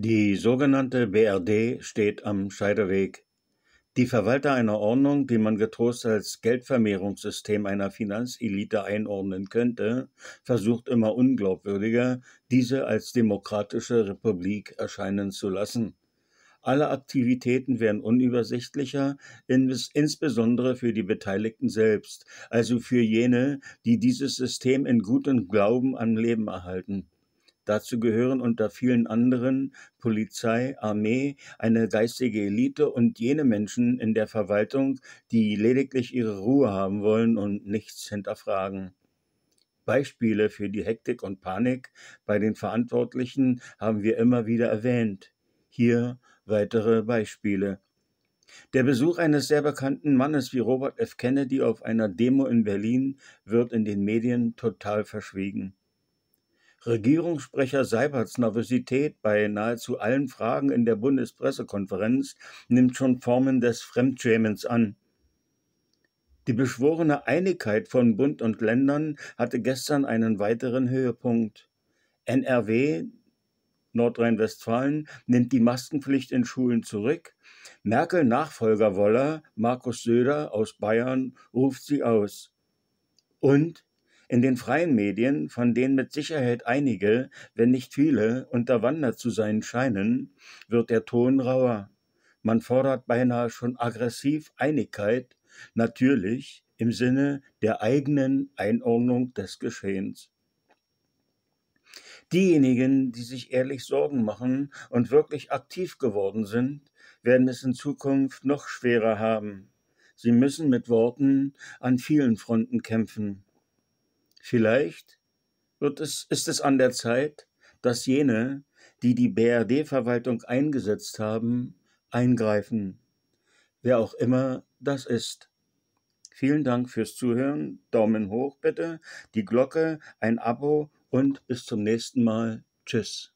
Die sogenannte BRD steht am Scheideweg. Die Verwalter einer Ordnung, die man getrost als Geldvermehrungssystem einer Finanzelite einordnen könnte, versucht immer unglaubwürdiger, diese als demokratische Republik erscheinen zu lassen. Alle Aktivitäten werden unübersichtlicher, insbesondere für die Beteiligten selbst, also für jene, die dieses System in gutem Glauben am Leben erhalten. Dazu gehören unter vielen anderen Polizei, Armee, eine geistige Elite und jene Menschen in der Verwaltung, die lediglich ihre Ruhe haben wollen und nichts hinterfragen. Beispiele für die Hektik und Panik bei den Verantwortlichen haben wir immer wieder erwähnt. Hier weitere Beispiele. Der Besuch eines sehr bekannten Mannes wie Robert F. Kennedy auf einer Demo in Berlin wird in den Medien total verschwiegen. Regierungssprecher Seiberts Nervosität bei nahezu allen Fragen in der Bundespressekonferenz nimmt schon Formen des Fremdschämens an. Die beschworene Einigkeit von Bund und Ländern hatte gestern einen weiteren Höhepunkt. NRW, Nordrhein-Westfalen, nimmt die Maskenpflicht in Schulen zurück. Merkel-Nachfolger Woller, Markus Söder aus Bayern, ruft sie aus. Und in den freien Medien, von denen mit Sicherheit einige, wenn nicht viele, unterwandert zu sein scheinen, wird der Ton rauer. Man fordert beinahe schon aggressiv Einigkeit, natürlich im Sinne der eigenen Einordnung des Geschehens. Diejenigen, die sich ehrlich Sorgen machen und wirklich aktiv geworden sind, werden es in Zukunft noch schwerer haben. Sie müssen mit Worten an vielen Fronten kämpfen. Vielleicht wird es, ist es an der Zeit, dass jene, die die BRD-Verwaltung eingesetzt haben, eingreifen. Wer auch immer das ist. Vielen Dank fürs Zuhören. Daumen hoch bitte, die Glocke, ein Abo und bis zum nächsten Mal. Tschüss.